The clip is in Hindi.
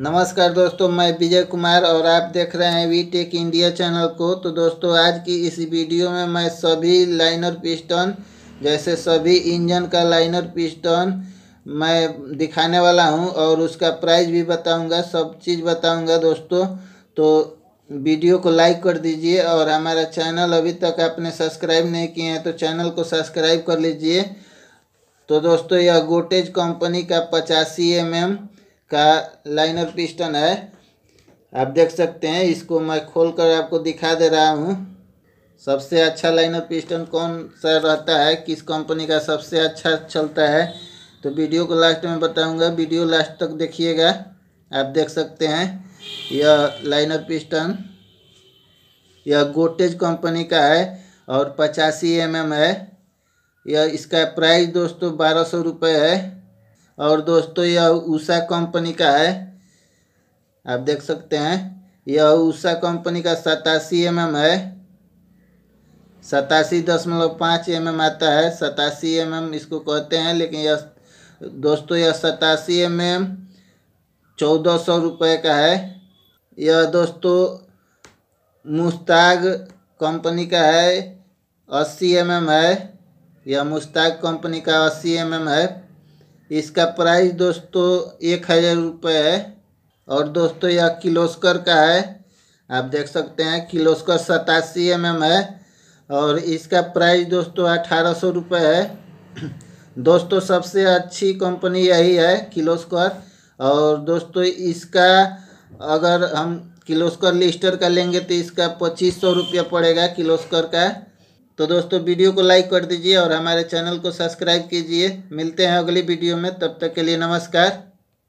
नमस्कार दोस्तों मैं विजय कुमार और आप देख रहे हैं वी टेक इंडिया चैनल को तो दोस्तों आज की इस वीडियो में मैं सभी लाइनर पिस्टन जैसे सभी इंजन का लाइनर पिस्टन मैं दिखाने वाला हूं और उसका प्राइस भी बताऊंगा सब चीज़ बताऊंगा दोस्तों तो वीडियो को लाइक कर दीजिए और हमारा चैनल अभी तक आपने सब्सक्राइब नहीं किए हैं तो चैनल को सब्सक्राइब कर लीजिए तो दोस्तों यह गोटेज कंपनी का पचासी एम का लाइनर पिस्टन है आप देख सकते हैं इसको मैं खोल कर आपको दिखा दे रहा हूँ सबसे अच्छा लाइनर पिस्टन कौन सा रहता है किस कंपनी का सबसे अच्छा चलता है तो वीडियो को लास्ट में बताऊंगा वीडियो लास्ट तक देखिएगा आप देख सकते हैं यह लाइनर पिस्टन यह गोटेज कंपनी का है और पचासी एम है यह इसका प्राइस दोस्तों बारह सौ रुपये है और दोस्तों यह उषा कंपनी का है आप देख सकते हैं यह उषा कंपनी का सतासी एम एम है सतासी दशमलव पाँच एम एम आता है सतासी एम एम इसको कहते हैं लेकिन यह दोस्तों यह सतासी एम एम चौदह सौ रुपये का है यह दोस्तों मुस्ताग कंपनी का है अस्सी एम एम है यह मुस्ताग कंपनी का अस्सी एम एम है इसका प्राइस दोस्तों एक हज़ार रुपये है और दोस्तों यह किलोस्कर का है आप देख सकते हैं किलोस्कर सतासी एम एम है और इसका प्राइस दोस्तों अठारह सौ रुपये है दोस्तों सबसे अच्छी कंपनी यही है किलोस्कर और दोस्तों इसका अगर हम किलोस्कर लिस्टर का लेंगे तो इसका पच्चीस सौ रुपया पड़ेगा किलोस्कर का तो दोस्तों वीडियो को लाइक कर दीजिए और हमारे चैनल को सब्सक्राइब कीजिए मिलते हैं अगली वीडियो में तब तक के लिए नमस्कार